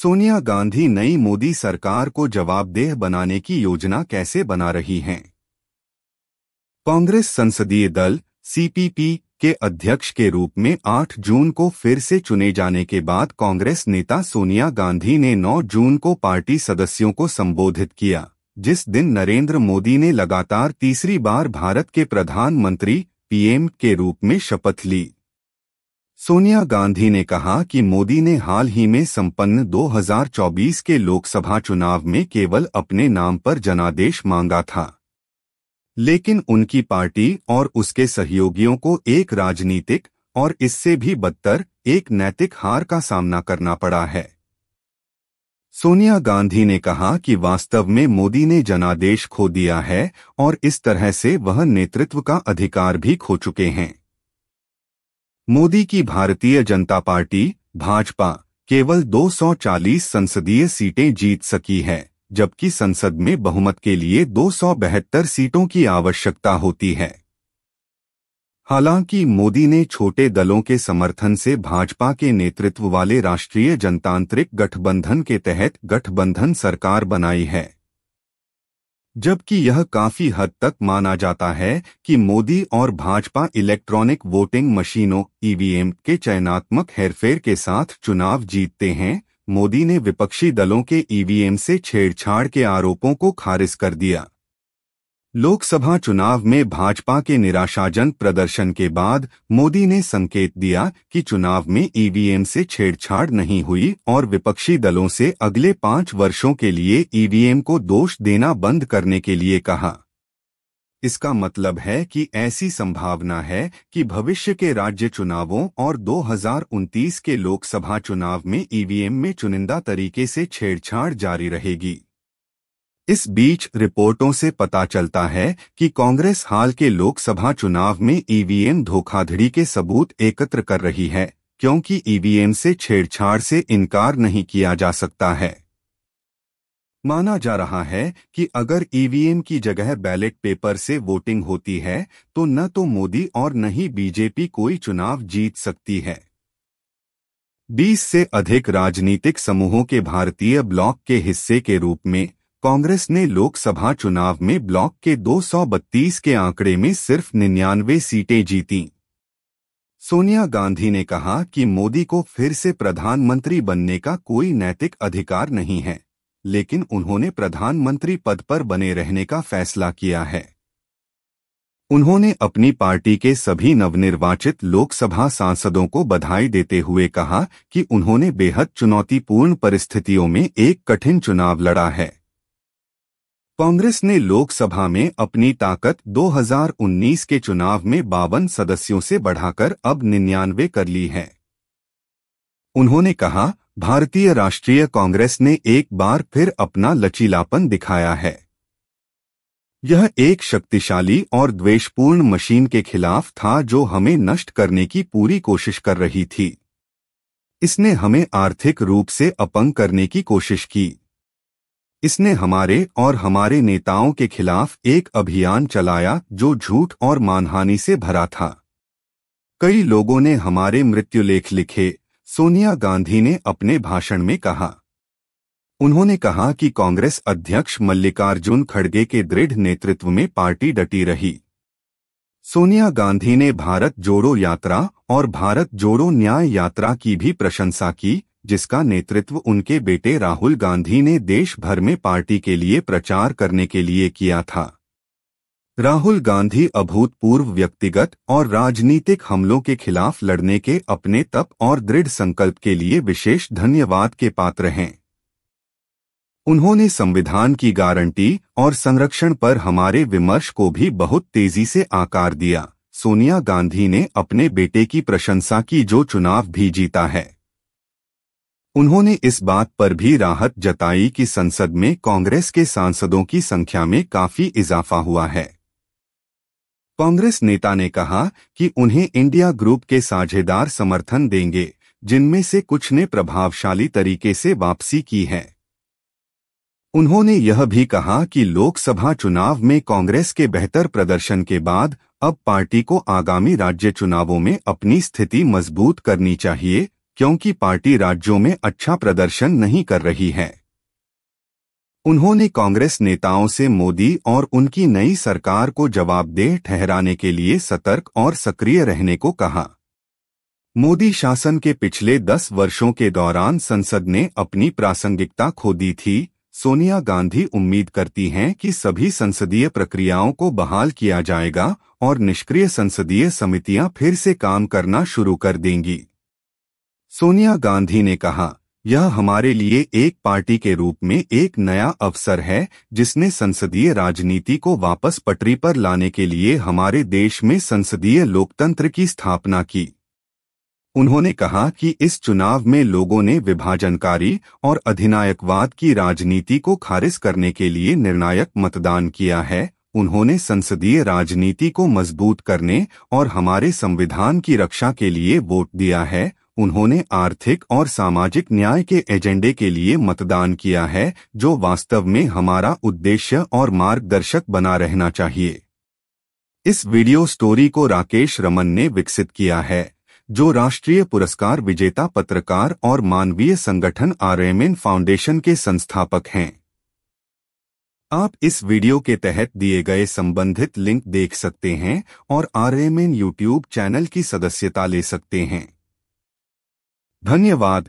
सोनिया गांधी नई मोदी सरकार को जवाबदेह बनाने की योजना कैसे बना रही हैं कांग्रेस संसदीय दल सीपीपी के अध्यक्ष के रूप में 8 जून को फिर से चुने जाने के बाद कांग्रेस नेता सोनिया गांधी ने 9 जून को पार्टी सदस्यों को संबोधित किया जिस दिन नरेंद्र मोदी ने लगातार तीसरी बार भारत के प्रधानमंत्री पीएम के रूप में शपथ ली सोनिया गांधी ने कहा कि मोदी ने हाल ही में संपन्न 2024 के लोकसभा चुनाव में केवल अपने नाम पर जनादेश मांगा था लेकिन उनकी पार्टी और उसके सहयोगियों को एक राजनीतिक और इससे भी बदतर एक नैतिक हार का सामना करना पड़ा है सोनिया गांधी ने कहा कि वास्तव में मोदी ने जनादेश खो दिया है और इस तरह से वह नेतृत्व का अधिकार भी खो चुके हैं मोदी की भारतीय जनता पार्टी भाजपा केवल 240 संसदीय सीटें जीत सकी है जबकि संसद में बहुमत के लिए दो सीटों की आवश्यकता होती है हालांकि मोदी ने छोटे दलों के समर्थन से भाजपा के नेतृत्व वाले राष्ट्रीय जनतांत्रिक गठबंधन के तहत गठबंधन सरकार बनाई है जबकि यह काफी हद तक माना जाता है कि मोदी और भाजपा इलेक्ट्रॉनिक वोटिंग मशीनों ईवीएम के चयनात्मक हेरफेर के साथ चुनाव जीतते हैं मोदी ने विपक्षी दलों के ईवीएम से छेड़छाड़ के आरोपों को खारिज कर दिया लोकसभा चुनाव में भाजपा के निराशाजनक प्रदर्शन के बाद मोदी ने संकेत दिया कि चुनाव में ईवीएम से छेड़छाड़ नहीं हुई और विपक्षी दलों से अगले पाँच वर्षों के लिए ईवीएम को दोष देना बंद करने के लिए कहा इसका मतलब है कि ऐसी संभावना है कि भविष्य के राज्य चुनावों और 2029 के लोकसभा चुनाव में ईवीएम में चुनिंदा तरीके से छेड़छाड़ जारी रहेगी इस बीच रिपोर्टों से पता चलता है कि कांग्रेस हाल के लोकसभा चुनाव में ईवीएम धोखाधड़ी के सबूत एकत्र कर रही है क्योंकि ईवीएम से छेड़छाड़ से इनकार नहीं किया जा सकता है माना जा रहा है कि अगर ईवीएम e की जगह बैलेट पेपर से वोटिंग होती है तो न तो मोदी और न ही बीजेपी कोई चुनाव जीत सकती है 20 से अधिक राजनीतिक समूहों के भारतीय ब्लॉक के हिस्से के रूप में कांग्रेस ने लोकसभा चुनाव में ब्लॉक के 232 के आंकड़े में सिर्फ निन्यानवे सीटें जीतीं। सोनिया गांधी ने कहा कि मोदी को फिर से प्रधानमंत्री बनने का कोई नैतिक अधिकार नहीं है लेकिन उन्होंने प्रधानमंत्री पद पर बने रहने का फैसला किया है उन्होंने अपनी पार्टी के सभी नवनिर्वाचित लोकसभा सांसदों को बधाई देते हुए कहा कि उन्होंने बेहद चुनौतीपूर्ण परिस्थितियों में एक कठिन चुनाव लड़ा है कांग्रेस ने लोकसभा में अपनी ताकत 2019 के चुनाव में बावन सदस्यों से बढ़ाकर अब निन्यानवे कर ली है उन्होंने कहा भारतीय राष्ट्रीय कांग्रेस ने एक बार फिर अपना लचीलापन दिखाया है यह एक शक्तिशाली और द्वेषपूर्ण मशीन के खिलाफ था जो हमें नष्ट करने की पूरी कोशिश कर रही थी इसने हमें आर्थिक रूप से अपंग करने की कोशिश की इसने हमारे और हमारे नेताओं के खिलाफ एक अभियान चलाया जो झूठ और मानहानि से भरा था कई लोगों ने हमारे मृत्युलेख लिखे सोनिया गांधी ने अपने भाषण में कहा उन्होंने कहा कि कांग्रेस अध्यक्ष मल्लिकार्जुन खड़गे के दृढ़ नेतृत्व में पार्टी डटी रही सोनिया गांधी ने भारत जोड़ो यात्रा और भारत जोड़ो न्याय यात्रा की भी प्रशंसा की जिसका नेतृत्व उनके बेटे राहुल गांधी ने देश भर में पार्टी के लिए प्रचार करने के लिए किया था राहुल गांधी अभूतपूर्व व्यक्तिगत और राजनीतिक हमलों के खिलाफ लड़ने के अपने तप और दृढ़ संकल्प के लिए विशेष धन्यवाद के पात्र हैं उन्होंने संविधान की गारंटी और संरक्षण पर हमारे विमर्श को भी बहुत तेजी से आकार दिया सोनिया गांधी ने अपने बेटे की प्रशंसा की जो चुनाव भी जीता है उन्होंने इस बात पर भी राहत जताई कि संसद में कांग्रेस के सांसदों की संख्या में काफी इजाफा हुआ है कांग्रेस नेता ने कहा कि उन्हें इंडिया ग्रुप के साझेदार समर्थन देंगे जिनमें से कुछ ने प्रभावशाली तरीके से वापसी की है उन्होंने यह भी कहा कि लोकसभा चुनाव में कांग्रेस के बेहतर प्रदर्शन के बाद अब पार्टी को आगामी राज्य चुनावों में अपनी स्थिति मजबूत करनी चाहिए क्योंकि पार्टी राज्यों में अच्छा प्रदर्शन नहीं कर रही है उन्होंने कांग्रेस नेताओं से मोदी और उनकी नई सरकार को जवाबदेह ठहराने के लिए सतर्क और सक्रिय रहने को कहा मोदी शासन के पिछले दस वर्षों के दौरान संसद ने अपनी प्रासंगिकता खो दी थी सोनिया गांधी उम्मीद करती हैं कि सभी संसदीय प्रक्रियाओं को बहाल किया जाएगा और निष्क्रिय संसदीय समितियां फिर से काम करना शुरू कर देंगी सोनिया गांधी ने कहा यह हमारे लिए एक पार्टी के रूप में एक नया अवसर है जिसने संसदीय राजनीति को वापस पटरी पर लाने के लिए हमारे देश में संसदीय लोकतंत्र की स्थापना की उन्होंने कहा कि इस चुनाव में लोगों ने विभाजनकारी और अधिनायकवाद की राजनीति को खारिज करने के लिए निर्णायक मतदान किया है उन्होंने संसदीय राजनीति को मजबूत करने और हमारे संविधान की रक्षा के लिए वोट दिया है उन्होंने आर्थिक और सामाजिक न्याय के एजेंडे के लिए मतदान किया है जो वास्तव में हमारा उद्देश्य और मार्गदर्शक बना रहना चाहिए इस वीडियो स्टोरी को राकेश रमन ने विकसित किया है जो राष्ट्रीय पुरस्कार विजेता पत्रकार और मानवीय संगठन आरएमएन फाउंडेशन के संस्थापक हैं आप इस वीडियो के तहत दिए गए संबंधित लिंक देख सकते हैं और आरएमएन यूट्यूब चैनल की सदस्यता ले सकते हैं धन्यवाद